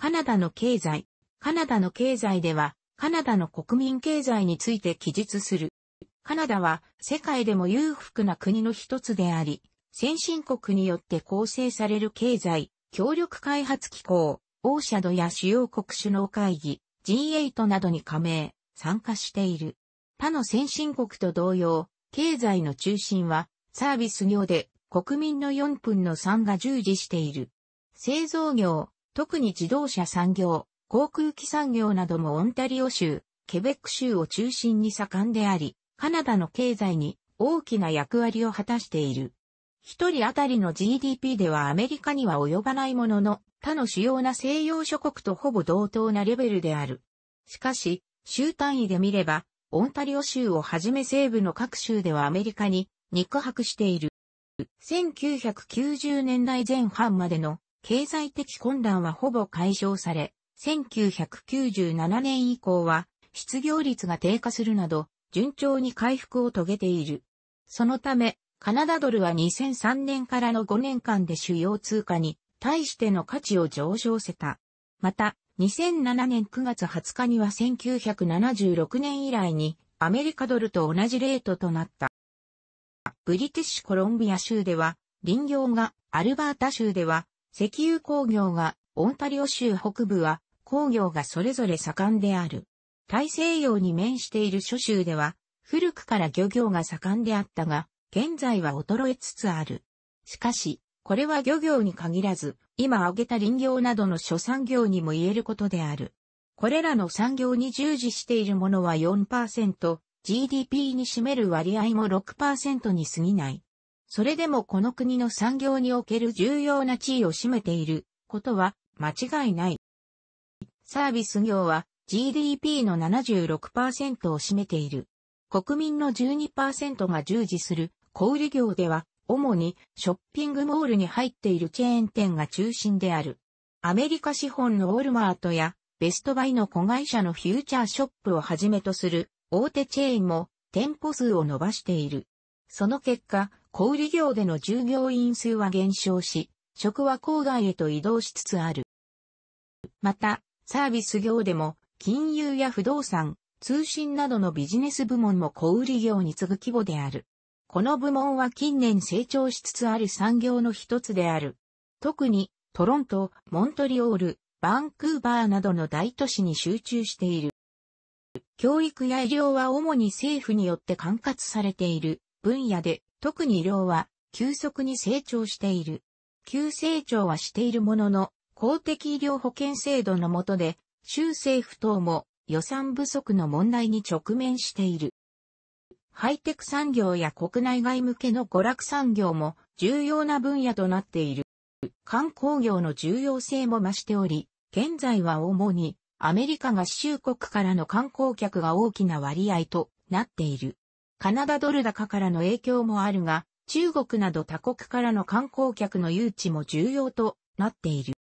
カナダの経済。カナダの経済では、カナダの国民経済について記述する。カナダは世界でも裕福な国の一つであり、先進国によって構成される経済、協力開発機構、オーシャドや主要国首脳会議、G8 などに加盟、参加している。他の先進国と同様、経済の中心はサービス業で国民の4分の3が従事している。製造業、特に自動車産業、航空機産業などもオンタリオ州、ケベック州を中心に盛んであり、カナダの経済に大きな役割を果たしている。一人当たりの GDP ではアメリカには及ばないものの、他の主要な西洋諸国とほぼ同等なレベルである。しかし、州単位で見れば、オンタリオ州をはじめ西部の各州ではアメリカに肉薄している。1990年代前半までの経済的混乱はほぼ解消され、1997年以降は失業率が低下するなど、順調に回復を遂げている。そのため、カナダドルは2003年からの5年間で主要通貨に対しての価値を上昇せた。また、2007年9月20日には1976年以来にアメリカドルと同じレートとなった。ブリティッシュコロンビア州では、林業がアルバータ州では石油工業が、オンタリオ州北部は、工業がそれぞれ盛んである。大西洋に面している諸州では、古くから漁業が盛んであったが、現在は衰えつつある。しかし、これは漁業に限らず、今挙げた林業などの諸産業にも言えることである。これらの産業に従事しているものは4%、GDP に占める割合も6%に過ぎない。それでもこの国の産業における重要な地位を占めていることは間違いない。サービス業は GDP の76%を占めている。国民の12%が従事する小売業では、主にショッピングモールに入っているチェーン店が中心である。アメリカ資本のウォルマートやベストバイの子会社のフューチャーショップをはじめとする大手チェーンも店舗数を伸ばしている。その結果、小売業での従業員数は減少し、職は郊外へと移動しつつある。また、サービス業でも、金融や不動産、通信などのビジネス部門も小売業に次ぐ規模である。この部門は近年成長しつつある産業の一つである。特に、トロント、モントリオール、バンクーバーなどの大都市に集中している。教育や医療は主に政府によって管轄されている分野で特に量は急速に成長している。急成長はしているものの、公的医療保険制度の下で、州政府等も予算不足の問題に直面している。ハイテク産業や国内外向けの娯楽産業も重要な分野となっている。観光業の重要性も増しており、現在は主にアメリカ合衆国からの観光客が大きな割合となっている。カナダドル高からの影響もあるが、中国など他国からの観光客の誘致も重要となっている。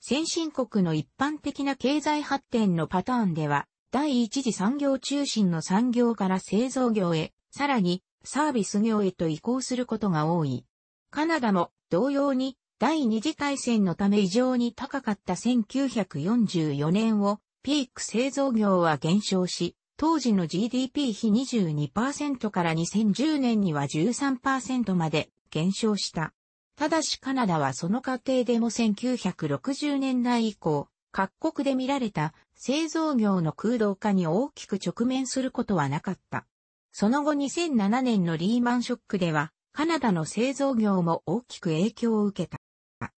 先進国の一般的な経済発展のパターンでは、第一次産業中心の産業から製造業へ、さらにサービス業へと移行することが多い。カナダも同様に第二次大戦のため異常に高かった1944年をピーク製造業は減少し、当時の GDP 比22%から2010年には13%まで減少した。ただしカナダはその過程でも1960年代以降、各国で見られた製造業の空洞化に大きく直面することはなかった。その後2007年のリーマンショックでは、カナダの製造業も大きく影響を受けた。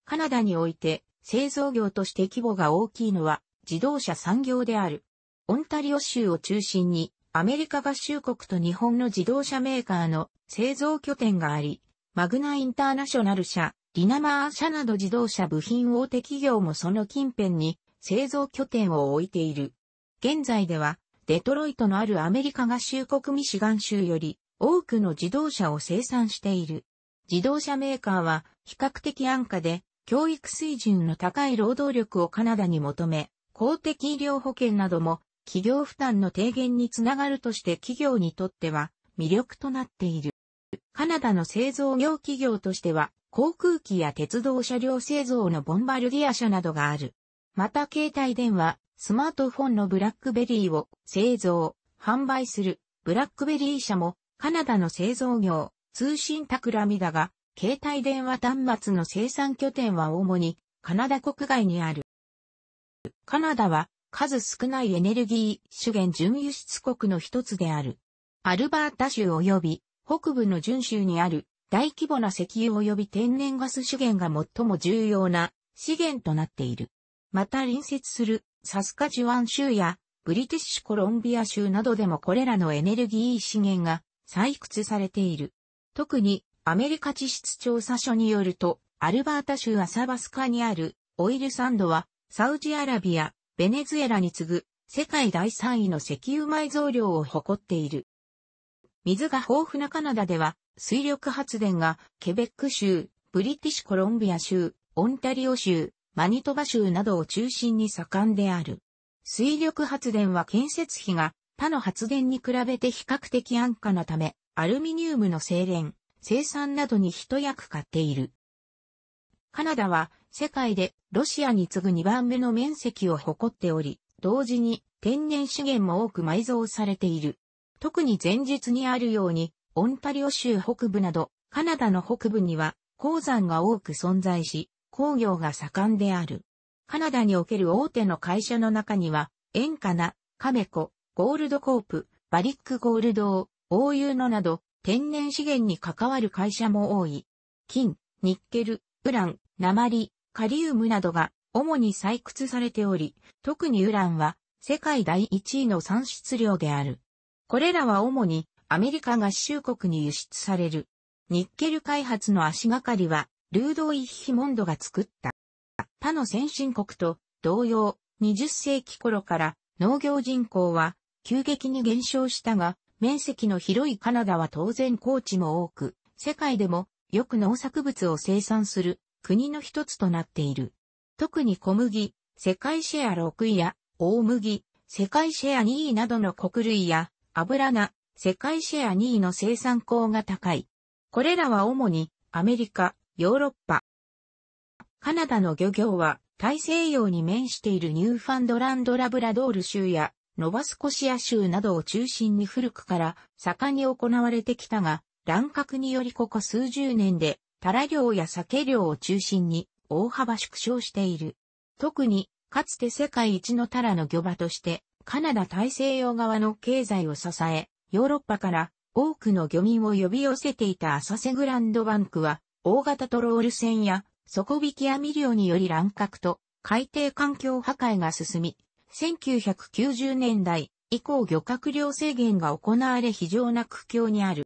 カナダにおいて製造業として規模が大きいのは自動車産業である。オンタリオ州を中心に、アメリカ合衆国と日本の自動車メーカーの製造拠点があり、マグナインターナショナル社、リナマー社など自動車部品大手企業もその近辺に製造拠点を置いている。現在では、デトロイトのあるアメリカ合衆国ミシガン州より多くの自動車を生産している。自動車メーカーは比較的安価で教育水準の高い労働力をカナダに求め、公的医療保険なども企業負担の低減につながるとして企業にとっては魅力となっている。カナダの製造業企業としては、航空機や鉄道車両製造のボンバルディア社などがある。また携帯電話、スマートフォンのブラックベリーを製造、販売するブラックベリー社もカナダの製造業、通信企みだが、携帯電話端末の生産拠点は主にカナダ国外にある。カナダは数少ないエネルギー資源準輸出国の一つである。アルバータ州及び北部の準州にある大規模な石油及び天然ガス資源が最も重要な資源となっている。また隣接するサスカジュワン州やブリティッシュコロンビア州などでもこれらのエネルギー資源が採掘されている。特にアメリカ地質調査所によるとアルバータ州アサバスカにあるオイルサンドはサウジアラビア、ベネズエラに次ぐ世界第3位の石油埋蔵量を誇っている。水が豊富なカナダでは、水力発電がケベック州、ブリティッシュコロンビア州、オンタリオ州、マニトバ州などを中心に盛んである。水力発電は建設費が他の発電に比べて比較的安価なため、アルミニウムの精錬、生産などに一役買っている。カナダは世界でロシアに次ぐ2番目の面積を誇っており、同時に天然資源も多く埋蔵されている。特に前述にあるように、オンタリオ州北部など、カナダの北部には鉱山が多く存在し、工業が盛んである。カナダにおける大手の会社の中には、エンカナ、カメコ、ゴールドコープ、バリックゴールドオーユーノなど、天然資源に関わる会社も多い。金、ニッケル、ウラン、鉛、カリウムなどが主に採掘されており、特にウランは世界第1位の産出量である。これらは主にアメリカ合衆国に輸出される。ニッケル開発の足がかりは、ルードイッヒモンドが作った。他の先進国と同様、20世紀頃から農業人口は急激に減少したが、面積の広いカナダは当然高地も多く、世界でもよく農作物を生産する国の一つとなっている。特に小麦、世界シェア6位や大麦、世界シェア2位などの穀類や油菜、世界シェア2位の生産高が高い。これらは主にアメリカ、ヨーロッパ、カナダの漁業は大西洋に面しているニューファンドランドラブラドール州やノバスコシア州などを中心に古くから盛んに行われてきたが、乱獲によりここ数十年で、タラ漁や酒漁を中心に大幅縮小している。特に、かつて世界一のタラの漁場として、カナダ大西洋側の経済を支え、ヨーロッパから多くの漁民を呼び寄せていた浅瀬グランドバンクは、大型トロール船や底引き網漁により乱獲と海底環境破壊が進み、1990年代以降漁獲量制限が行われ非常な苦境にある。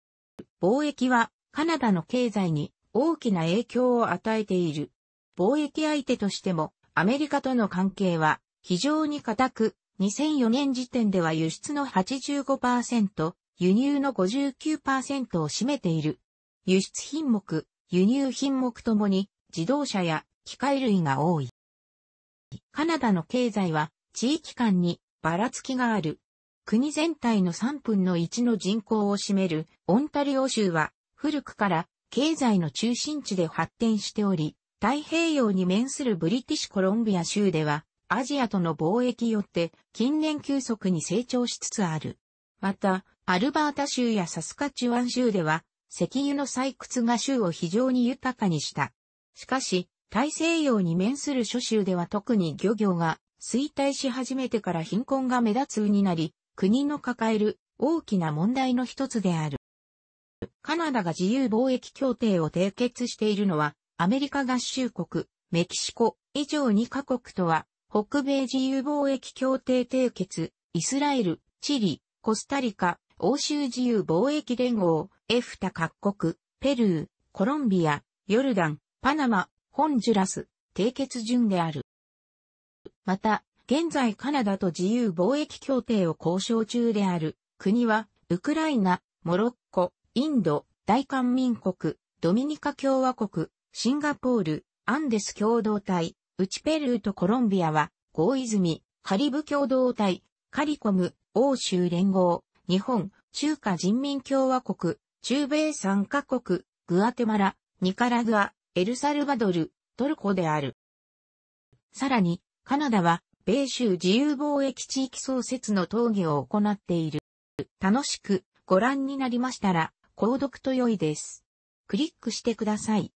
貿易はカナダの経済に大きな影響を与えている。貿易相手としてもアメリカとの関係は非常に固く、2004年時点では輸出の85%、輸入の59%を占めている。輸出品目、輸入品目ともに自動車や機械類が多い。カナダの経済は地域間にばらつきがある。国全体の3分の1の人口を占めるオンタリオ州は古くから経済の中心地で発展しており、太平洋に面するブリティッシュコロンビア州ではアジアとの貿易よって近年急速に成長しつつある。また、アルバータ州やサスカチュワン州では石油の採掘が州を非常に豊かにした。しかし、大西洋に面する諸州では特に漁業が衰退し始めてから貧困が目立つになり、国の抱える大きな問題の一つである。カナダが自由貿易協定を締結しているのは、アメリカ合衆国、メキシコ以上2カ国とは、北米自由貿易協定締結、イスラエル、チリ、コスタリカ、欧州自由貿易連合、エフタ各国、ペルー、コロンビア、ヨルダン、パナマ、ホンジュラス、締結順である。また、現在カナダと自由貿易協定を交渉中である国は、ウクライナ、モロッコ、インド、大韓民国、ドミニカ共和国、シンガポール、アンデス共同体、ウチペルーとコロンビアは、ゴーイズミ、カリブ共同体、カリコム、欧州連合、日本、中華人民共和国、中米三カ国、グアテマラ、ニカラグア、エルサルバドル、トルコである。さらに、カナダは米州自由貿易地域創設の討議を行っている。楽しくご覧になりましたら、購読と良いです。クリックしてください。